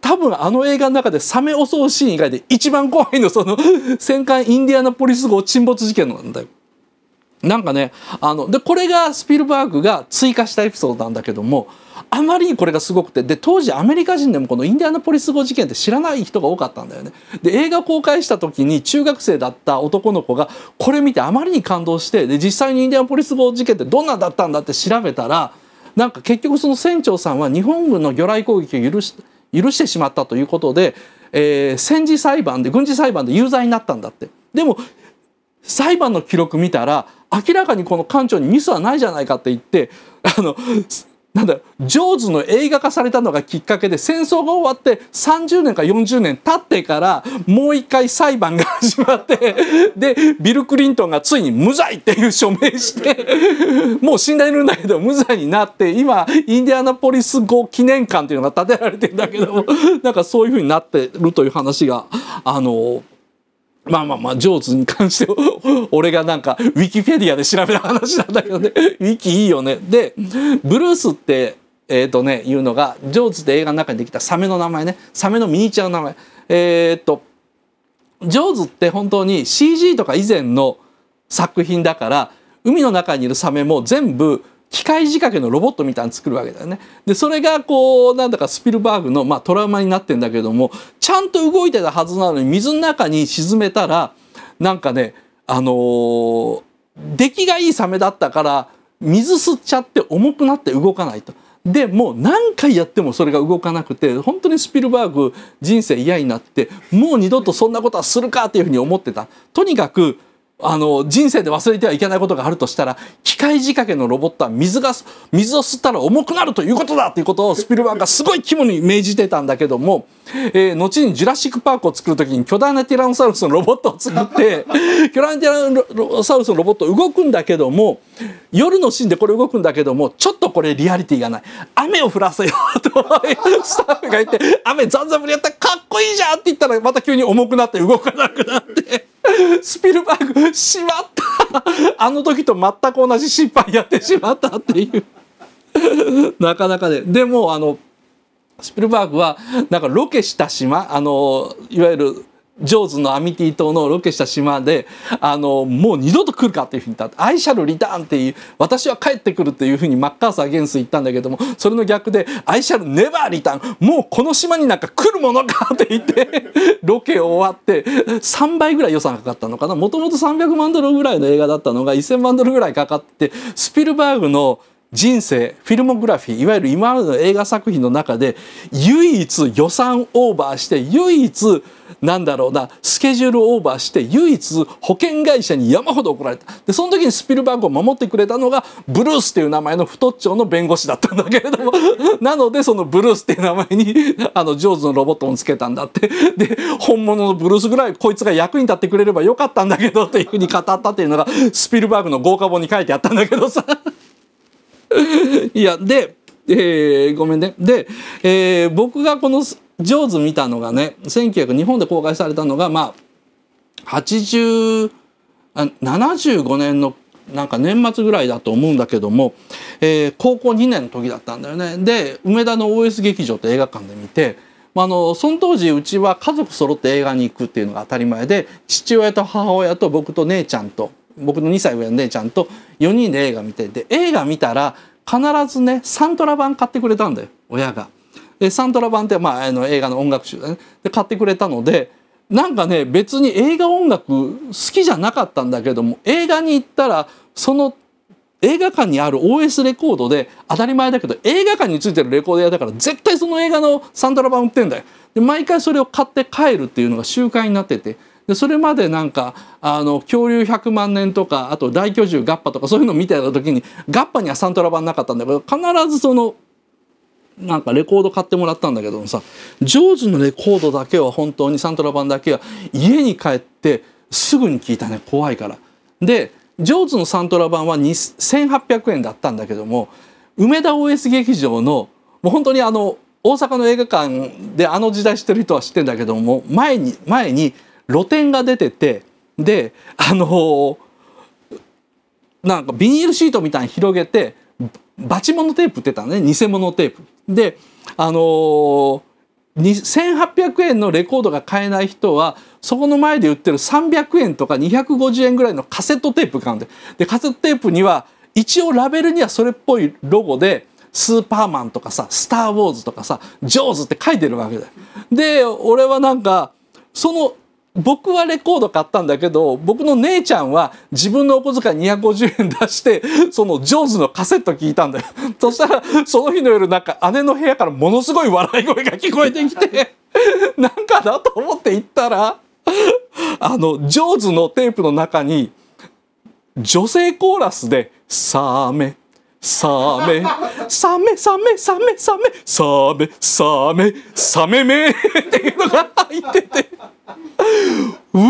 多分あの映画の中でサメ襲うシーン以外で一番怖いのその戦艦インディアナポリス号沈没事件なんだよ。なんかねあのでこれがスピルバーグが追加したエピソードなんだけどもあまりにこれがすごくてで当時アメリカ人でもこのインディアナポリス号事件って知らない人が多かったんだよね。で映画公開した時に中学生だった男の子がこれ見てあまりに感動してで実際にインディアナポリス号事件ってどんなだったんだって調べたらなんか結局その船長さんは日本軍の魚雷攻撃を許し許してしまったということで、えー、戦時裁判で軍事裁判で有罪になったんだって。でも裁判の記録見たら明らかにこの館長にミスはないじゃないかって言ってあのなんだジョーズの映画化されたのがきっかけで戦争が終わって30年か40年経ってからもう一回裁判が始まってでビル・クリントンがついに無罪っていう署名してもう死んでるんだけど無罪になって今インディアナポリス号記念館っていうのが建てられてんだけどなんかそういうふうになってるという話があのまあまあまあ、ジョーズに関して、(laughs) 俺がなんか、ウィキペディアで調べた話なんだけどね、(laughs) ウィキいいよね。で、ブルースって、えっ、ー、とね、いうのが、ジョーズって映画の中にできたサメの名前ね、サメのミニチュアの名前。えー、っと、ジョーズって本当に CG とか以前の作品だから、海の中にいるサメも全部、機械仕掛けのロボットみたいに作るわけだよね。でそれがこうなんだかスピルバーグの、まあ、トラウマになってんだけどもちゃんと動いてたはずなのに水の中に沈めたらなんかねあのー、出来がいいサメだったから水吸っちゃって重くなって動かないと。でもう何回やってもそれが動かなくて本当にスピルバーグ人生嫌になってもう二度とそんなことはするかっていうふうに思ってた。とにかくあの人生で忘れてはいけないことがあるとしたら機械仕掛けのロボットは水が水を吸ったら重くなるということだということをスピルバーグがすごい肝に銘じてたんだけども、えー、後に「ジュラシック・パーク」を作る時に巨大なティラノサウルスのロボットを作って (laughs) 巨大なティラノサウルスのロボット動くんだけども夜のシーンでこれ動くんだけどもちょっとこれリアリティがない雨を降らせようとスタッフが言って「雨ざんざん降りやったらかっこいいじゃん!」って言ったらまた急に重くなって動かなくなって。スピルバーグしまったあの時と全く同じ失敗やってしまったっていうなかなかで、ね、でもあのスピルバーグはなんかロケした島あのいわゆるジョーズのアミティ島のロケした島であのもう二度と来るかっていうふうに言った「アイシャルリターン」っていう私は帰ってくるっていうふうにマッカーサーゲンス言ったんだけどもそれの逆で「アイシャルネバーリターン」もうこの島になんか来るものかって言ってロケ終わって3倍ぐらい予算かかったのかなもともと300万ドルぐらいの映画だったのが1000万ドルぐらいかかってスピルバーグの「人生フィルモグラフィーいわゆる今までの映画作品の中で唯一予算オーバーして唯一なんだろうなスケジュールオーバーして唯一保険会社に山ほど怒られたでその時にスピルバーグを守ってくれたのがブルースっていう名前の太っちょの弁護士だったんだけれども (laughs) なのでそのブルースっていう名前にあのジョーズのロボットをつけたんだってで本物のブルースぐらいこいつが役に立ってくれればよかったんだけどっていうふうに語ったっていうのがスピルバーグの豪華本に書いてあったんだけどさ (laughs) いや、で、えー、ごめんね。で、えー、僕がこのジョーズ見たのがね、1900、日本で公開されたのが、まあ、80、あ75年のなんか年末ぐらいだと思うんだけども、えー、高校2年の時だったんだよね。で、梅田の OS 劇場と映画館で見て、まあ、あの、その当時うちは家族揃って映画に行くっていうのが当たり前で、父親と母親と僕と姉ちゃんと僕の2歳上の姉ちゃんと4人で映画見てで映画見たら必ずねサントラ版買ってくれたんだよ親が。でサントラ版って、まあ、あの映画の音楽集だねで買ってくれたのでなんかね別に映画音楽好きじゃなかったんだけども映画に行ったらその映画館にある OS レコードで当たり前だけど映画館についてるレコード屋だから絶対その映画のサントラ版売ってんだよ。で毎回それを買って帰るっていうのが習慣になっててでそれまでなんかあの恐竜100万年とかあと大巨獣ガッパとかそういうのを見てた時にガッパにはサントラ版なかったんだけど必ずそのなんかレコード買ってもらったんだけどさジョーズのレコードだけは本当にサントラ版だけは家に帰ってすぐに聞いたね怖いから。でジョーズのサントラ版は1800円だったんだけども梅田 OS 劇場のもう本当にあの大阪の映画館であの時代知ってる人は知ってんだけども前に前に露店が出ててであのー、なんかビニールシートみたいに広げてバチモノテープってたね偽物テープ。であのー、1800円のレコードが買えない人はそこの前で売ってる300円とか250円ぐらいのカセットテープ買うんででカセットテープには一応ラベルにはそれっぽいロゴでスーパーマンとかさ、スター・ウォーズとかさ、ジョーズって書いてるわけだよ。で、俺はなんか、その僕はレコード買ったんだけど僕の姉ちゃんは自分のお小遣い250円出してそのジョーズのカセット聞いたんだよそしたらその日の夜なんか姉の部屋からものすごい笑い声が聞こえてきてなんかだと思って行ったらあのジョーズのテープの中に女性コーラスで「サーメ」サメ、サメ、サメ、サメ、サメ、サメ、サメ、サメめっていうのが入ってて、うわ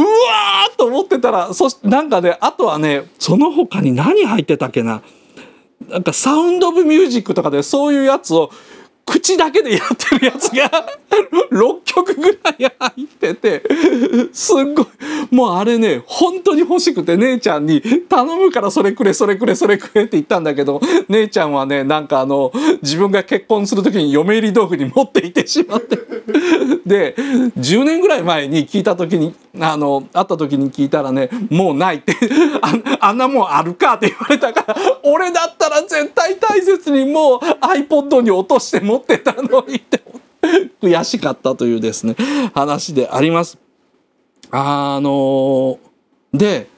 ーと思ってたら、そしなんかね、あとはね、その他に何入ってたっけな。なんかサウンド・オブ・ミュージックとかでそういうやつを口だけでやってるやつが6 (laughs) 曲ぐらい入っててすっごいもうあれね本当に欲しくて姉ちゃんに頼むからそれくれそれくれそれくれって言ったんだけど姉ちゃんはねなんかあの自分が結婚する時に嫁入り道具に持っていてしまってで10年ぐらい前に聞いた時にあの会った時に聞いたらねもうないってあんなもんあるかって言われたから俺だったら絶対大切にもう iPod に落として持ってたのにって悔しかったというですね話であります。あので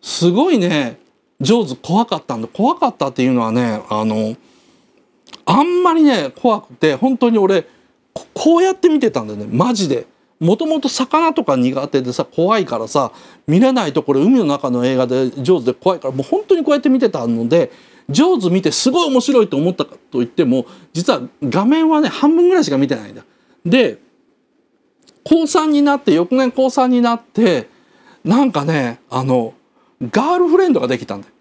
すごいねジョーズ怖かったんで怖かったっていうのはねあのあんまりね怖くて本当に俺こうやって見てたんだよねマジで。もともと魚とか苦手でさ怖いからさ見れないところ海の中の映画で上手で怖いからもう本当にこうやって見てたのでジョーズ見てすごい面白いと思ったかといっても実は画面はね半分ぐらいしか見てないんだ。で高3になって翌年高3になってなんかねあのガールフレンドができたんだよ。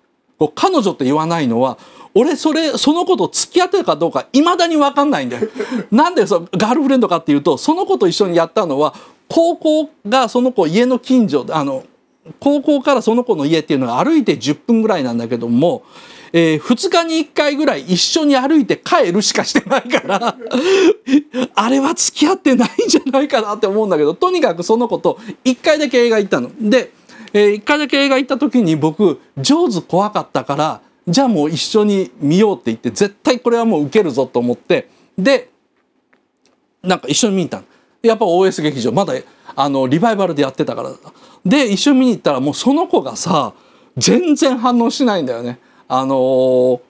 彼女って言わないのは俺それその子と付き合ってるかどうかいまだに分かんないんだよ。(laughs) なんでそガールフレンドかっていうとその子と一緒にやったのは高校がその子家の近所あの高校からその子の家っていうのが歩いて10分ぐらいなんだけどもえー、2日に1回ぐらい一緒に歩いて帰るしかしてないから (laughs) あれは付き合ってないんじゃないかなって思うんだけどとにかくその子と1回だけ映画行ったの。で、えー、1回だけ映画行った時に僕「ジョーズ怖かったからじゃあもう一緒に見よう」って言って絶対これはもうウケるぞと思ってでなんか一緒に見に行ったの。やっぱ OS 劇場まだあのリバイバルでやってたからで一緒に見に行ったらもうその子がさ全然反応しないんだよね。あのー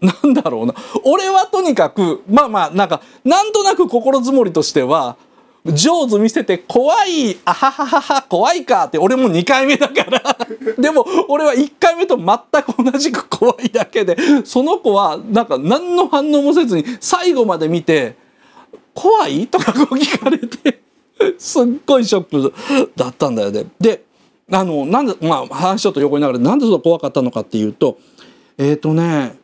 なんだろうな俺はとにかくまあまあなんかなんとなく心づもりとしては上手見せて怖いあはははは怖いかって俺も2回目だから (laughs) でも俺は1回目と全く同じく怖いだけでその子はなんか何の反応もせずに最後まで見て「怖い?」とかこう聞かれて (laughs) すっごいショックだったんだよね。であのなんでまあ話ちょっと横になれ、なんでそ怖かったのかっていうと。えっ、ー、とね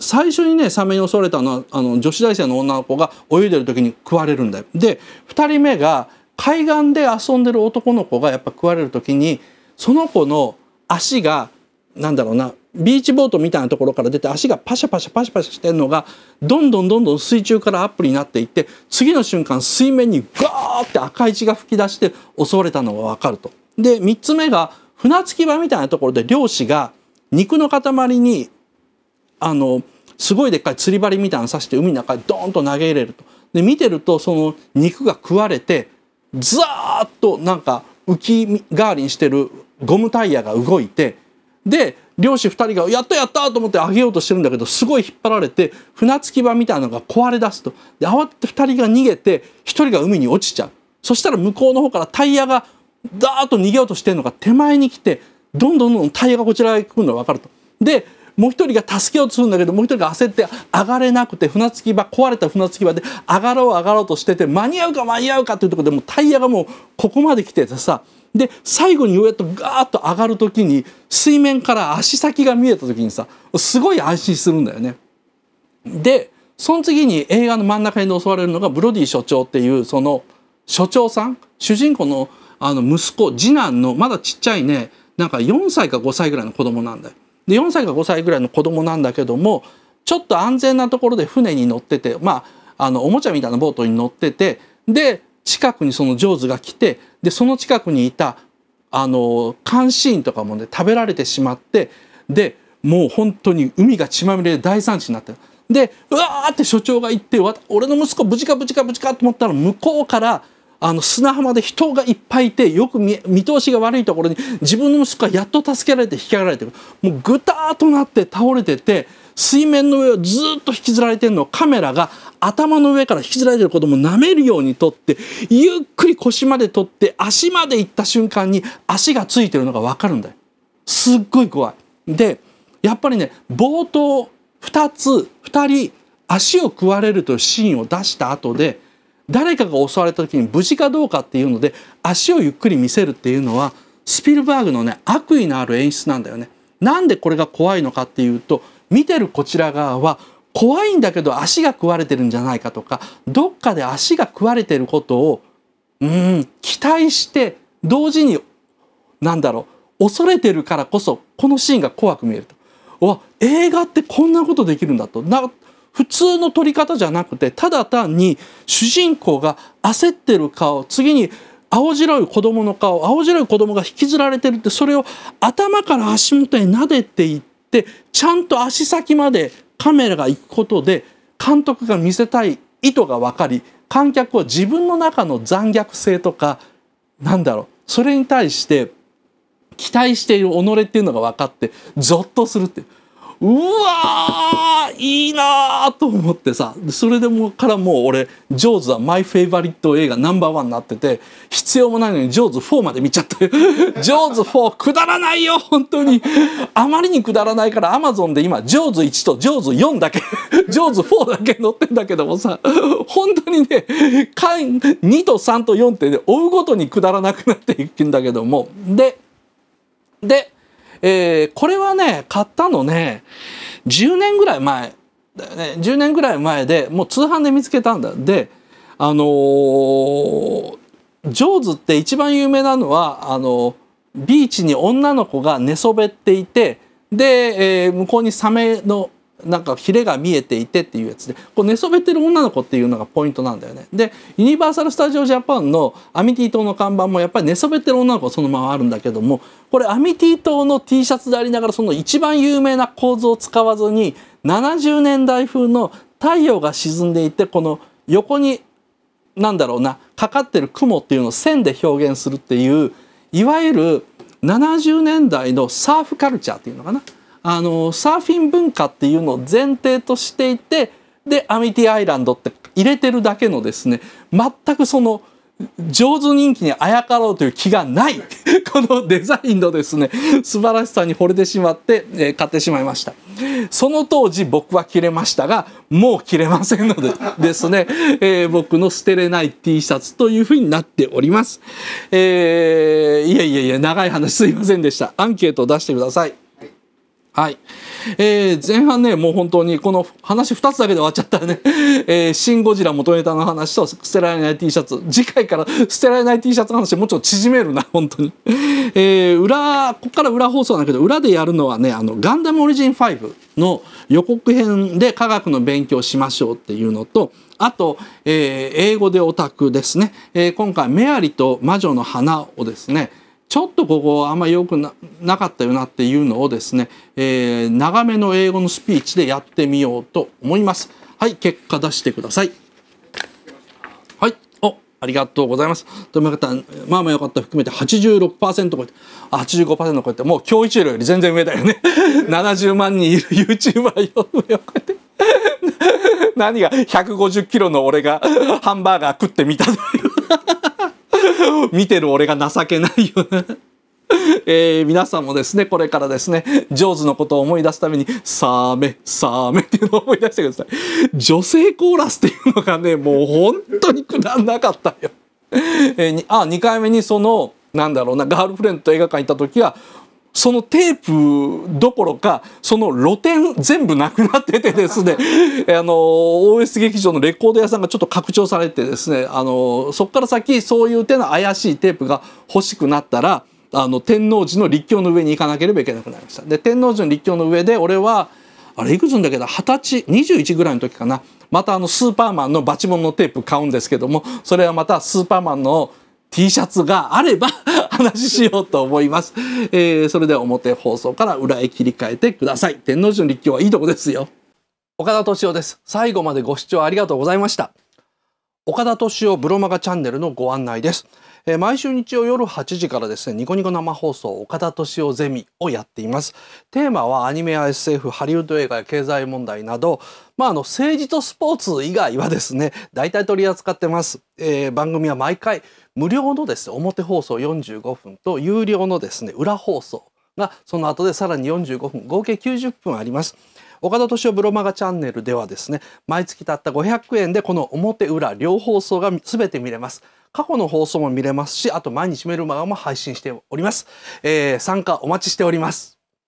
最初にねサメに襲われたのはあの女子大生の女の子が泳いでる時に食われるんだよ。で2人目が海岸で遊んでる男の子がやっぱ食われる時にその子の足がなんだろうなビーチボートみたいなところから出て足がパシャパシャパシャパシャしてるのがどんどんどんどん水中からアップになっていって次の瞬間水面にガーって赤い血が噴き出して襲われたのが分かると。で3つ目が船着き場みたいなところで漁師が肉の塊にあのすごいでっかい釣り針みたいなの刺して海の中にドーンと投げ入れると。で見てるとその肉が食われてザーッとなんか浮き代わりにしてるゴムタイヤが動いてで漁師2人が「やったやった!」と思ってあげようとしてるんだけどすごい引っ張られて船着き場みたいなのが壊れ出すとで慌てて2人が逃げて1人が海に落ちちゃうそしたら向こうの方からタイヤがダーッと逃げようとしてるのが手前に来てどんどんどんタイヤがこちらへ来るのが分かると。でもう一人が助けようとするんだけどもう一人が焦って上がれなくて船着き場壊れた船着き場で上がろう上がろうとしてて間に合うか間に合うかっていうとこでもうタイヤがもうここまで来ててさで最後にようやっとガーッと上がる時に水面から足先が見えた時にさすごい安心するんだよね。でその次に映画の真ん中に襲われるのがブロディ所長っていうその所長さん主人公のあの息子次男のまだちっちゃいねなんか4歳か5歳ぐらいの子供なんだよ。で4歳か5歳ぐらいの子供なんだけどもちょっと安全なところで船に乗っててまああのおもちゃみたいなボートに乗っててで近くにそのジョーズが来てでその近くにいたあの監視員とかもね食べられてしまってでもう本当に海が血まみれで大惨事になってる。でうわーって所長が行って俺の息子無事か無事か無事かと思ったら向こうからあの砂浜で人がいっぱいいてよく見通しが悪いところに自分の息子がやっと助けられて引き上げられてるもうぐたーっとなって倒れてて水面の上をずっと引きずられてるのをカメラが頭の上から引きずられてる子供を舐めるように撮ってゆっくり腰まで撮って足まで行った瞬間に足がついてるのが分かるんだよ。すっごい怖い。でやっぱりね冒頭2つ2人足を食われるというシーンを出した後で。誰かが襲われた時に無事かどうかっていうので足をゆっくり見せるっていうのはスピルバーグのね悪意のある演出なんだよね。なんでこれが怖いのかっていうと見てるこちら側は怖いんだけど足が食われてるんじゃないかとかどっかで足が食われてることをうん期待して同時になんだろう恐れてるからこそこのシーンが怖く見えると。わ映画ってこんなことできるんだとな普通の撮り方じゃなくてただ単に主人公が焦ってる顔次に青白い子供の顔青白い子供が引きずられてるってそれを頭から足元に撫でていってちゃんと足先までカメラが行くことで監督が見せたい意図が分かり観客は自分の中の残虐性とかなんだろうそれに対して期待している己っていうのが分かってゾッとするっていう。うわいいなと思ってさそれでもからもう俺「ジョーズ」はマイフェイバリット映画ナンバーワンになってて必要もないのに「ジョーズ4」まで見ちゃって「(laughs) ジョーズ4」くだらないよ本当にあまりにくだらないからアマゾンで今「ジョーズ1」と「ジョーズ4」だけ「(laughs) ジョーズ4」だけ載ってんだけどもさ本当にね2と3と4って、ね、追うごとにくだらなくなっていくんだけどもででえー、これはね、買ったのね、10年ぐらい前、ね、10年ぐらい前でもう通販で見つけたんだ。で、あのー、ジョーズって一番有名なのは、あのビーチに女の子が寝そべっていて、で、えー、向こうにサメのなんかヒレが見えていてっていうやつでこう寝そべってる女の子っていうのがポイントなんだよね。でユニバーサル・スタジオ・ジャパンのアミティ島の看板もやっぱり寝そべってる女の子そのままあるんだけどもこれアミティ島の T シャツでありながらその一番有名な構図を使わずに70年代風の太陽が沈んでいてこの横になんだろうなかかってる雲っていうのを線で表現するっていういわゆる70年代のサーフカルチャーっていうのかな。あのサーフィン文化っていうのを前提としていてでアミティアイランドって入れてるだけのですね全くその上手人気にあやかろうという気がない (laughs) このデザインのですね素晴らしさに惚れてしまって、えー、買ってしまいましたその当時僕は切れましたがもう切れませんので (laughs) ですね、えー、僕の捨てれない T シャツというふうになっております、えー、いやいやいや長い話すいませんでしたアンケートを出してくださいはい。えー、前半ね、もう本当にこの話2つだけで終わっちゃったね。(laughs) えー、シン・ゴジラ元ネタの話と捨てられない T シャツ。次回から捨てられない T シャツの話もうちょっと縮めるな、(laughs) 本当に。えー、裏、ここから裏放送なんだけど、裏でやるのはね、あの、ガンダムオリジン5の予告編で科学の勉強しましょうっていうのと、あと、えー、英語でオタクですね。えー、今回、メアリと魔女の花をですね、ちょっとここあんまよくなかったよなっていうのをですね、えー、長めの英語のスピーチでやってみようと思います。はい、結果出してください。はい、お、ありがとうございます。という方、まあまあよかった含めて86%超えて、85%超えて、もう今日一より全然上だよね。70 (laughs) 万人いる YouTuber よ、(laughs) 何が150キロの俺がハンバーガー食ってみたという (laughs) 見てる俺が情けないよな。(laughs) えー、皆さんもですね、これからですね、ジョーズのことを思い出すために、サーメ、サーメっていうのを思い出してください。女性コーラスっていうのがね、もう本当にくだらなかったよ。えー、あ、2回目にその、なんだろうな、ガールフレンドと映画館行った時は、そのテープどころかその露店全部なくなっててですね (laughs) あの OS 劇場のレコード屋さんがちょっと拡張されてですねあのそこから先そういう手の怪しいテープが欲しくなったらあの天王寺の立教の上に行かなければいけなくなりました。で天王寺の立教の上で俺はあれいくつんだけど二十歳21ぐらいの時かなまたあのスーパーマンのバチモンのテープ買うんですけどもそれはまたスーパーマンの T シャツがあれば (laughs) 話しようと思います。えー、それでは表放送から裏へ切り替えてください。天皇寺の立教はいいとこですよ。岡田敏夫です。最後までご視聴ありがとうございました。岡田敏夫ブロマガチャンネルのご案内です。えー、毎週日曜夜8時からですねニコニコ生放送岡田敏夫ゼミをやっていますテーマはアニメや SF ハリウッド映画や経済問題などまあ、あの政治とスポーツ以外はですね大体取り扱ってます、えー、番組は毎回無料のですね表放送45分と有料のですね裏放送がその後でさらに45分合計90分あります岡田敏夫ブロマガチャンネルではですね、毎月たった500円でこの表裏両放送が全て見れます。過去の放送も見れますし、あと毎日メルマガも配信しております。えー、参加お待ちしております。